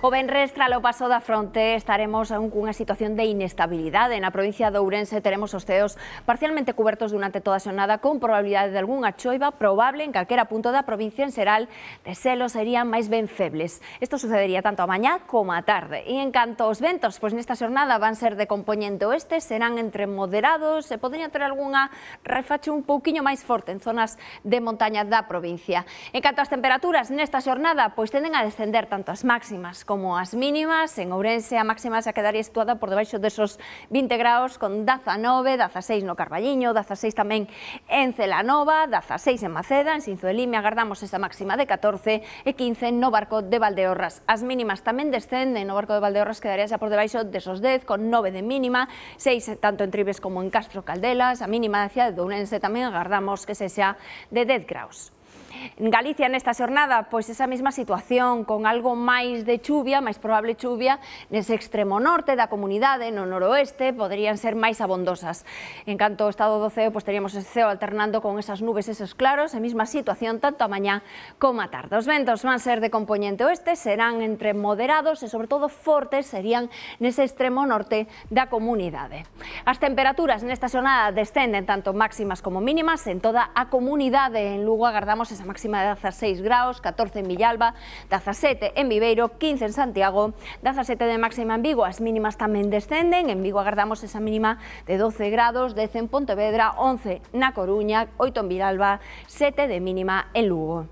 O Benres, tras o paso da fronte, estaremos aún cunha situación de inestabilidade. Na provincia de Ourense teremos os ceos parcialmente cubertos durante toda a xornada con probabilidade de algunha choiva probable en calquera punto da provincia en Seral de selo serían máis ben febles. Isto sucedería tanto a mañá como a tarde. E en canto aos ventos, pois nesta xornada van ser de componente oeste, serán entre moderados e podeña ter algunha refache un pouquiño máis forte en zonas de montaña da provincia. En canto ás temperaturas, nesta xornada, pois tenden a descender tanto as máximas como as mínimas. En Ourense a máxima se quedaría situada por debaixo desos 20 graus con 19, 16 no Carballiño, 16 tamén en Celanova, 16 en Maceda, en Sinzo de Lime agardamos esa máxima de 14 e 15 no Barco de Valdeorras. As mínimas tamén descenden no Barco de Valdeorras quedaría xa por debaixo desos 10 con 9 de mínima, 6 tanto en Tribes como en Castro Caldelas, a mínima da de Ourense tamén agardamos que se xa de 10 graus. En Galicia nesta xornada, pois esa mesma situación, con algo máis de chuvia, máis probable chuvia, nese extremo norte da comunidade, no noroeste, poderían ser máis abondosas. En canto ao estado do ceo, pois teríamos ese ceo alternando con esas nubes, esos claros, a mesma situación tanto a mañá como a tarde. Os ventos van ser de componente oeste, serán entre moderados e, sobre todo, fortes serían nese extremo norte da comunidade. As temperaturas nesta xornada descenden tanto máximas como mínimas en toda a comunidade. En Lugo agardamos esa máxima de 16 graus, 14 en Villalba, 17 en Viveiro, 15 en Santiago, 17 de máxima en Vigo, as mínimas tamén descenden, en Vigo agardamos esa mínima de 12 grados, 10 en Pontevedra, 11 na Coruña, 8 en Villalba, 7 de mínima en Lugo.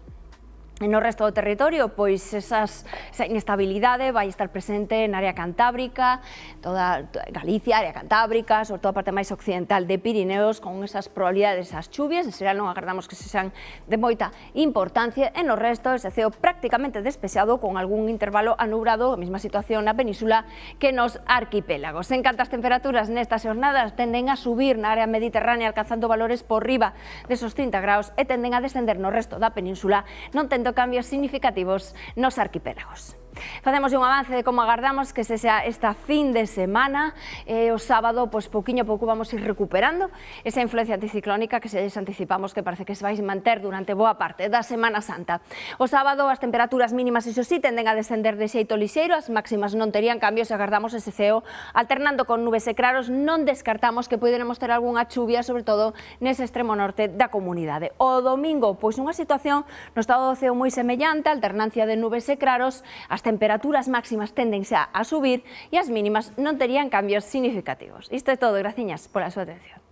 en el resto del territorio, pues esas, inestabilidades van a estar presente en área cantábrica, toda Galicia, área cantábrica, sobre todo la parte más occidental de Pirineos, con esas probabilidades, esas lluvias en no non agardamos que se sean de moita importancia, en el resto ese ceo prácticamente despreciado con algún intervalo anubrado, misma mesma situación la península que en los arquipélagos. En cantas temperaturas en estas jornadas tenden a subir na área mediterránea alcanzando valores por arriba de esos 30 grados y e tenden a descender el resto la península, non cambios significativos en los arquipélagos. Facemos un avance de como agardamos que se sea esta fin de semana. Eh, o sábado, pois, poquinho a pouco vamos ir recuperando esa influencia anticiclónica que se lles anticipamos que parece que se vais manter durante boa parte da Semana Santa. O sábado as temperaturas mínimas, iso sí, tenden a descender de xeito lixeiro, as máximas non terían cambios se agardamos ese ceo alternando con nubes e claros. Non descartamos que poderemos ter algunha chuvia, sobre todo nese extremo norte da comunidade. O domingo, pois unha situación no estado do ceo moi semellante, alternancia de nubes e claros, hasta temperaturas máximas tenden a subir y las mínimas no tendrían cambios significativos. Esto es todo, graciñas por su atención.